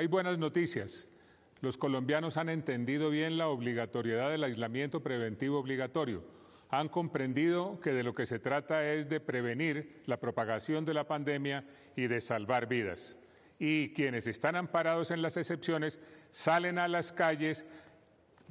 Hay buenas noticias. Los colombianos han entendido bien la obligatoriedad del aislamiento preventivo obligatorio. Han comprendido que de lo que se trata es de prevenir la propagación de la pandemia y de salvar vidas. Y quienes están amparados en las excepciones salen a las calles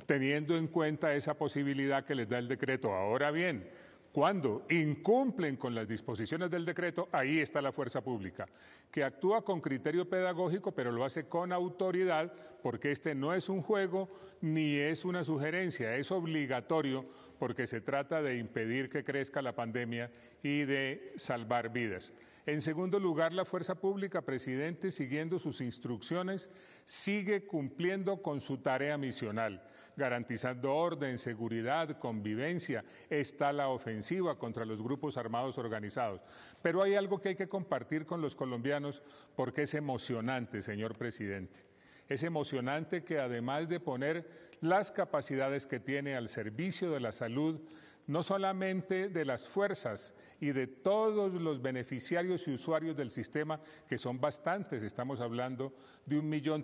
teniendo en cuenta esa posibilidad que les da el decreto. Ahora bien, cuando incumplen con las disposiciones del decreto, ahí está la fuerza pública, que actúa con criterio pedagógico, pero lo hace con autoridad, porque este no es un juego ni es una sugerencia, es obligatorio porque se trata de impedir que crezca la pandemia y de salvar vidas. En segundo lugar, la fuerza pública, presidente, siguiendo sus instrucciones, sigue cumpliendo con su tarea misional, garantizando orden, seguridad, convivencia. Está la ofensiva contra los grupos armados organizados. Pero hay algo que hay que compartir con los colombianos porque es emocionante, señor presidente. Es emocionante que además de poner las capacidades que tiene al servicio de la salud, no solamente de las fuerzas y de todos los beneficiarios y usuarios del sistema, que son bastantes, estamos hablando de un millón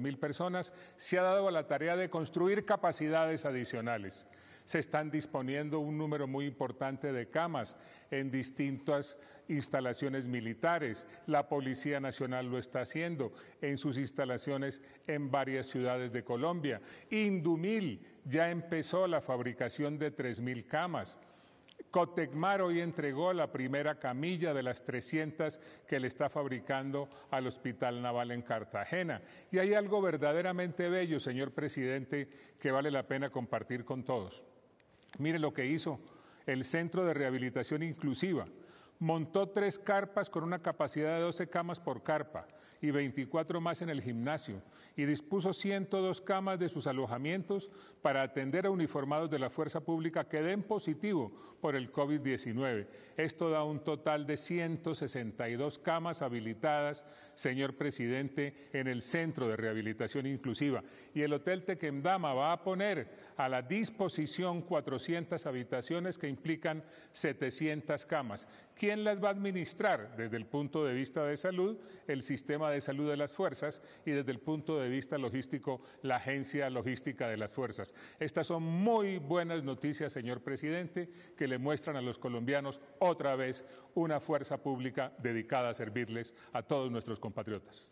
mil personas, se ha dado a la tarea de construir capacidades adicionales se están disponiendo un número muy importante de camas en distintas instalaciones militares. La Policía Nacional lo está haciendo en sus instalaciones en varias ciudades de Colombia. Indumil ya empezó la fabricación de 3.000 camas. Cotecmar hoy entregó la primera camilla de las 300 que le está fabricando al Hospital Naval en Cartagena. Y hay algo verdaderamente bello, señor presidente, que vale la pena compartir con todos. Mire lo que hizo el Centro de Rehabilitación Inclusiva, Montó tres carpas con una capacidad de 12 camas por carpa y 24 más en el gimnasio y dispuso 102 camas de sus alojamientos para atender a uniformados de la fuerza pública que den positivo por el COVID-19. Esto da un total de 162 camas habilitadas, señor presidente, en el Centro de Rehabilitación Inclusiva. Y el Hotel Tequendama va a poner a la disposición 400 habitaciones que implican 700 camas quién las va a administrar desde el punto de vista de salud, el sistema de salud de las fuerzas y desde el punto de vista logístico, la agencia logística de las fuerzas. Estas son muy buenas noticias, señor presidente, que le muestran a los colombianos otra vez una fuerza pública dedicada a servirles a todos nuestros compatriotas.